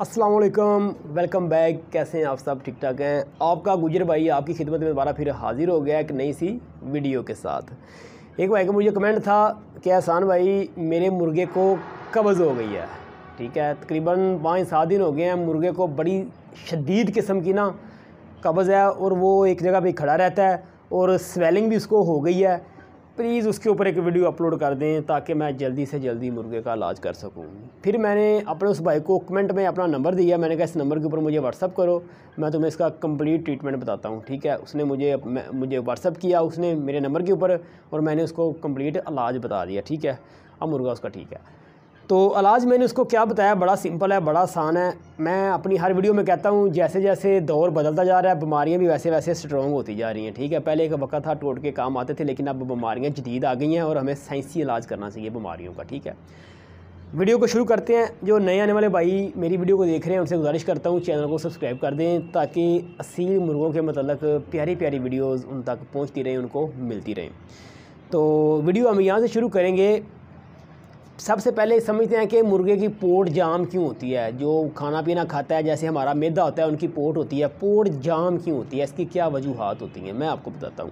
असलकम welcome back कैसे हैं आप सब ठीक ठाक हैं आपका गुजर भाई आपकी खिदमत में दोबारा फिर हाज़िर हो गया एक नई सी वीडियो के साथ एक भाई का मुझे कमेंट था कि एहसान भाई मेरे मुर्गे को कब्ज़ हो गई है ठीक है तकरीबन पाँच सात दिन हो गए हैं मुर्गे को बड़ी शदीद किस्म की ना कब्ज़ है और वो एक जगह पर खड़ा रहता है और स्वेलिंग भी उसको हो गई है प्लीज़ उसके ऊपर एक वीडियो अपलोड कर दें ताकि मैं जल्दी से जल्दी मुर्गे का इलाज कर सकूं फिर मैंने अपने उस भाई को कमेंट में अपना नंबर दिया मैंने कहा इस नंबर के ऊपर मुझे व्हाट्सअप करो मैं तुम्हें इसका कंप्लीट ट्रीटमेंट बताता हूँ ठीक है उसने मुझे मुझे व्हाट्सअप किया उसने मेरे नंबर के ऊपर और मैंने उसको कम्प्लीट इलाज बता दिया ठीक है अब मुर्गा उसका ठीक है तो अलाज मैंने उसको क्या बताया बड़ा सिंपल है बड़ा आसान है मैं अपनी हर वीडियो में कहता हूँ जैसे जैसे दौर बदलता जा रहा है बीमारियाँ भी वैसे वैसे स्ट्रॉन्ग होती जा रही हैं ठीक है पहले एक वक्त था टोट के काम आते थे लेकिन अब बीमारियाँ जदीद आ गई हैं और हमें साइंसी इलाज करना चाहिए बीमारियों का ठीक है वीडियो को शुरू करते हैं जो नए आने वाले भाई मेरी वीडियो को देख रहे हैं उनसे गुजारिश करता हूँ चैनल को सब्सक्राइब कर दें ताकि असील मुर्गों के मतलब प्यारी प्यारी वीडियोज़ उन तक पहुँचती रहें उनको मिलती रहें तो वीडियो हम यहाँ से शुरू करेंगे सबसे पहले समझते हैं कि मुर्गे की पोट जाम क्यों होती है जो खाना पीना खाता है जैसे हमारा मैदा होता है उनकी पोट होती है पोट जाम क्यों होती है इसकी क्या वजूहत होती हैं मैं आपको बताता हूँ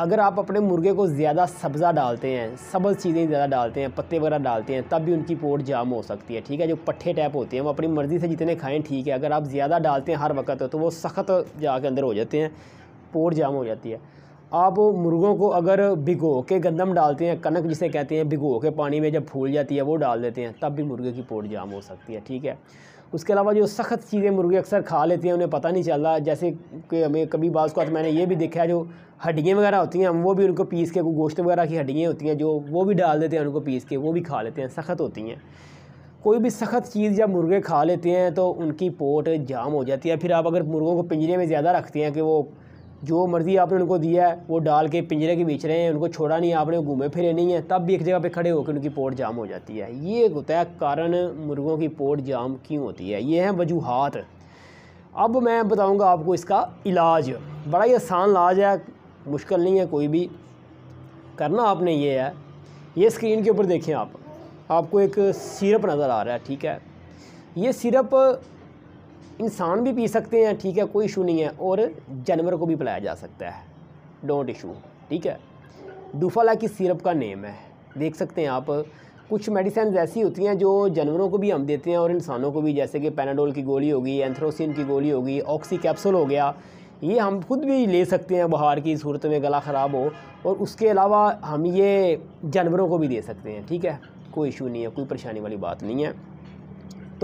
अगर आप अपने मुर्गे को ज़्यादा सब्ज़ा डालते हैं सब्ज़ चीज़ें ज़्यादा डालते हैं पत्ते वगैरह डालते हैं तब भी उनकी पोट जाम हो सकती है ठीक है जो पट्ठे टाइप होते हैं वो अपनी मर्ज़ी से जितने खाएं ठीक है अगर आप ज़्यादा डालते हैं हर वक्त तो वो सख्त जा अंदर हो जाते हैं पोट जाम हो जाती है आप मुर्गों को अगर भिगो के गंदम डालते हैं कनक जिसे कहते हैं भिगो के पानी में जब फूल जाती है वो डाल देते हैं तब भी मुर्गे की पोट जाम हो सकती है ठीक है उसके अलावा जो सख्त चीज़ें मुर्गे अक्सर खा लेते हैं उन्हें पता नहीं चल रहा जैसे कि हमें कभी बाज़ को मैंने ये भी देखा है जो हड्डियाँ वगैरह होती हैं हम वो भी उनको पीस के गोश्त वगैरह की हड्डियाँ होती हैं जो वो भी डाल देते हैं उनको पीस के वो भी खा लेते हैं सख्त होती हैं कोई भी सख्त चीज़ जब मुर्गे खा लेते हैं तो उनकी पोट जाम हो जाती है फिर आप अगर मुर्गों को पिंजरे में ज़्यादा रखते हैं कि वो जो मर्ज़ी आपने उनको दिया है वो डाल के पिंजरे के बीच रहे हैं उनको छोड़ा नहीं आपने घूमे फिरे नहीं है तब भी एक जगह पे खड़े होकर उनकी पोट जाम हो जाती है ये एक होता है कारण मुर्गों की पोट जाम क्यों होती है ये हैं वजूहत अब मैं बताऊँगा आपको इसका इलाज बड़ा ही आसान इलाज है मुश्किल नहीं है कोई भी करना आपने ये है ये स्क्रीन के ऊपर देखें आप आपको एक सिरप नज़र आ रहा है ठीक है ये सिरप इंसान भी पी सकते हैं ठीक है कोई इशू नहीं है और जानवर को भी पिलाया जा सकता है डोंट इशू ठीक है दुफाला की सिरप का नेम है देख सकते हैं आप कुछ मेडिसिन ऐसी होती हैं जो जानवरों को भी हम देते हैं और इंसानों को भी जैसे कि पैनाडोल की गोली होगी एंथ्रोसिन की गोली होगी ऑक्सी कैप्सूल हो गया ये हम खुद भी ले सकते हैं बुहार की सूरत में गला ख़राब हो और उसके अलावा हम ये जानवरों को भी दे सकते हैं ठीक है कोई इशू नहीं है कोई परेशानी वाली बात नहीं है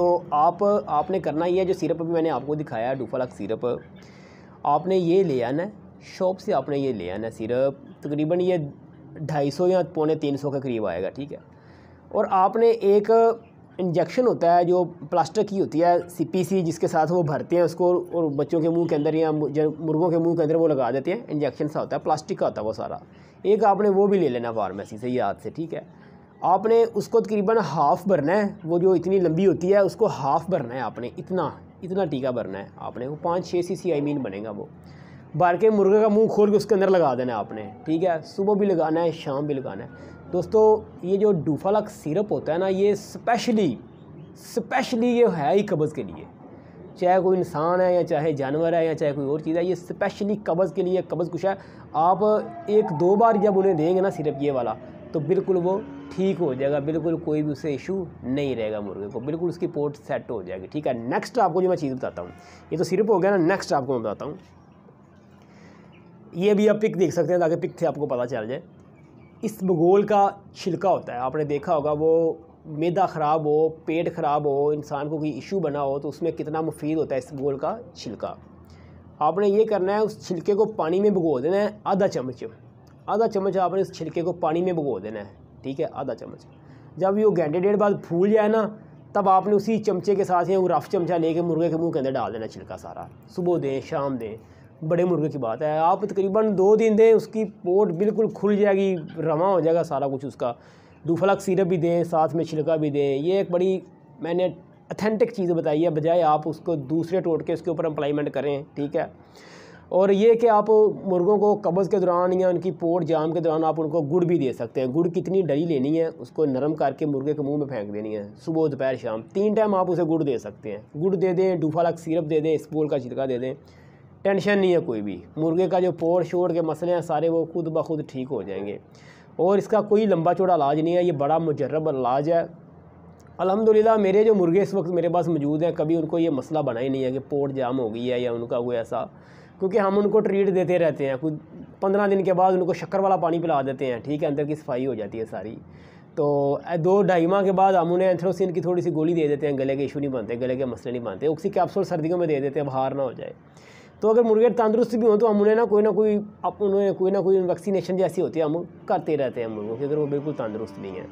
तो आप आपने करना ये है जो सिरप अभी मैंने आपको दिखाया है डूफालक सिरप आपने ये ले आना है शॉप से आपने ये ले आना है सिरप तकरीबन ये ढाई सौ या पौने तीन सौ के करीब आएगा ठीक है और आपने एक इंजेक्शन होता है जो प्लास्टिक की होती है सीपीसी जिसके साथ वो भरते हैं उसको और बच्चों के मुंह के अंदर या मुर्गों के मुंह के अंदर वो लगा देते हैं इंजेक्शन सा होता है प्लास्टिक का होता है वो सारा एक आपने वो भी ले लेना फार्मेसी से याद से ठीक है आपने उसको तकरीबन हाफ़ भरना है वो जो इतनी लंबी होती है उसको हाफ़ भरना है आपने इतना इतना टीका भरना है आपने वो पाँच छः सी सी आई मीन बनेगा वो भर के मुर्गे का मुंह खोल के उसके अंदर लगा देना है आपने ठीक है सुबह भी लगाना है शाम भी लगाना है दोस्तों ये जो डूफालक सिरप होता है ना ये स्पेशली स्पेशली ये है ही कब्ज़ के लिए चाहे कोई इंसान है या चाहे जानवर है या चाहे कोई और चीज़ है ये स्पेशली कब्ज़ के लिए कब्ज़ कुछ है आप एक दो बार जब उन्हें देंगे ना सिरप ये वाला तो बिल्कुल वो ठीक हो जाएगा बिल्कुल कोई भी उससे इशू नहीं रहेगा मुर्गे को बिल्कुल उसकी पोर्ट सेट हो जाएगी ठीक है नेक्स्ट आपको जो मैं चीज़ बताता हूँ ये तो सिर्फ हो गया ना नेक्स्ट आपको मैं बताता हूँ ये भी आप पिक देख सकते हैं ताकि पिक से आपको पता चल जाए इस भूगोल का छिलका होता है आपने देखा होगा वो मैदा ख़राब हो पेट ख़राब हो इंसान को कोई इशू बना हो तो उसमें कितना मुफीद होता है इस भूगोल का छिलका आपने ये करना है उस छिलके को पानी में भुगो देना है आधा चम्मच आधा चम्मच आपने इस छिलके को पानी में भगो देना है ठीक है आधा चम्मच जब ये घंटे डेढ़ बाद फूल जाए ना तब आपने उसी चमचे के साथ या वो रफ चमचा लेके मुर्गे के मुंह के अंदर डाल देना छिलका सारा सुबह दें शाम दें बड़े मुर्गे की बात है आप तकरीबन दो दिन दें उसकी पोट बिल्कुल खुल जाएगी रवा हो जाएगा सारा कुछ उसका डूफलक सिरप भी दें साथ में छिलका भी दें ये एक बड़ी मैंने अथेंटिक चीज़ बताई है बजाय आप उसको दूसरे टोटके उसके ऊपर अम्प्लाईमेंट करें ठीक है और ये कि आप मुर्गों को कब्ज़ के दौरान या उनकी पोट जाम के दौरान आप उनको गुड़ भी दे सकते हैं गुड़ कितनी डरी लेनी है उसको नरम करके मुर्गे के मुंह में फेंक देनी है सुबह दोपहर शाम तीन टाइम आप उसे गुड़ दे सकते हैं गुड़ दे दें डूफालक सिरप दे दें स्पोल का छिलका दे दें टेंशन नहीं है कोई भी मुर्गे का जो पोड़ शोड़ के मसले हैं सारे वो खुद ब खुद ठीक हो जाएंगे और इसका कोई लंबा चौड़ा इलाज नहीं है ये बड़ा मुजरब इलाज है अलहमदिल्ला मेरे जो मुर्गे इस वक्त मेरे पास मौजूद हैं कभी उनको ये मसला बना ही नहीं है कि पोट जाम हो गई है या उनका कोई ऐसा क्योंकि हम उनको ट्रीट देते रहते हैं कुछ पंद्रह दिन के बाद उनको शक्कर वाला पानी पिला देते हैं ठीक है अंदर की सफाई हो जाती है सारी तो दो ढाई माह के बाद हम उन्हें एंथ्रोसिन की थोड़ी सी गोली दे देते हैं गले के इशू नहीं बनते गले के मसले नहीं बनते उसी कैप्सूल सर्दियों में दे देते हैं बाहर ना हो जाए तो अगर मुर्गे तंदुरुस्त भी हों तो हम उन्हें ना कोई ना कोई आप उन्हें कोई ना कोई वैक्सीनेशन जैसी होती है हम करते रहते हैं मुर्गों की अगर वो बिल्कुल तंदुरुस्त नहीं है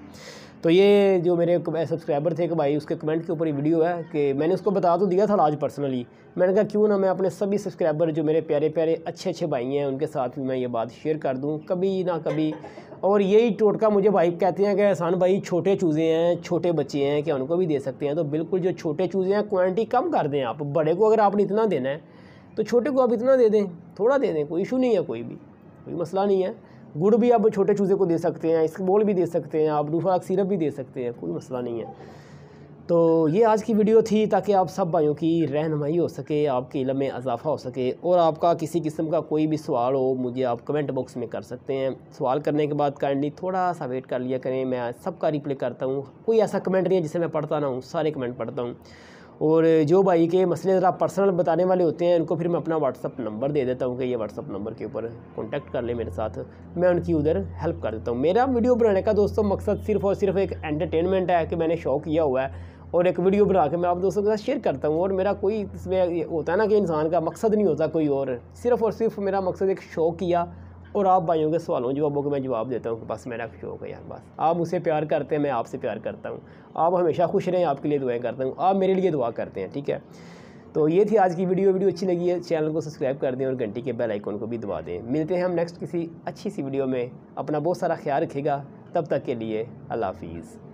तो ये जो मेरे सब्सक्राइबर थे एक भाई उसके कमेंट के ऊपर ही वीडियो है कि मैंने उसको बता तो दिया था आज पर्सनली मैंने कहा क्यों ना मैं अपने सभी सब्सक्राइबर जो मेरे प्यारे प्यारे अच्छे अच्छे भाई हैं उनके साथ भी मैं ये बात शेयर कर दूँ कभी ना कभी और यही टोटका मुझे भाई कहते हैं कि एहसान भाई छोटे चूज़े हैं छोटे बच्चे हैं क्या उनको भी दे सकते हैं तो बिल्कुल जो छोटे चूज़े हैं क्वान्टिटी कम कर दें आप बड़े को अगर आपने इतना देना है तो छोटे को आप इतना दे दें थोड़ा दे दें कोई इशू नहीं है कोई भी कोई मसला नहीं है गुड़ भी आप छोटे चूज़े को दे सकते हैं इसके बोल भी दे सकते हैं आप दूसरा सिरप भी दे सकते हैं कोई मसला नहीं है तो ये आज की वीडियो थी ताकि आप सब भाइयों की रहनमाई हो सके आपके इलम में इजाफ़ा हो सके और आपका किसी किस्म का कोई भी सवाल हो मुझे आप कमेंट बॉक्स में कर सकते हैं सवाल करने के बाद काइंडली थोड़ा सा वेट कर लिया करें मैं सबका रिप्लाई करता हूँ कोई ऐसा कमेंट नहीं है जिसे मैं पढ़ता ना हूँ सारे कमेंट पढ़ता हूँ और जो भाई के मसले ज़रा पर्सनल बताने वाले होते हैं उनको फिर मैं अपना व्हाट्सअप नंबर दे देता हूँ कि ये व्हाट्सअप नंबर के ऊपर कॉन्टैक्ट कर ले मेरे साथ मैं उनकी उधर हेल्प कर देता हूँ मेरा वीडियो बनाने का दोस्तों मकसद सिर्फ और सिर्फ एक एंटरटेनमेंट है कि मैंने शौक किया हुआ है और एक वीडियो बना के मैं आप दोस्तों के साथ शेयर करता हूँ और मेरा कोई इसमें होता है ना कि इंसान का मकसद नहीं होता कोई और सिर्फ़ और सिर्फ मेरा मकसद एक शौक किया और आप भाइयों के सवालों जवाबों के मैं जवाब देता हूँ कि बस मेरा खुश हो गया यार बस आप मुझसे प्यार करते हैं मैं आपसे प्यार करता हूँ आप हमेशा खुश रहें आपके लिए दुआएं करता हूँ आप मेरे लिए दुआ करते हैं ठीक है तो ये थी आज की वीडियो वीडियो अच्छी लगी है चैनल को सब्सक्राइब कर दें और घंटी के बेल आइकॉन को भी दबा दें मिलते हैं हम नेक्स्ट किसी अच्छी सी वीडियो में अपना बहुत सारा ख्याल रखेगा तब तक के लिए अल्लाह हाफिज़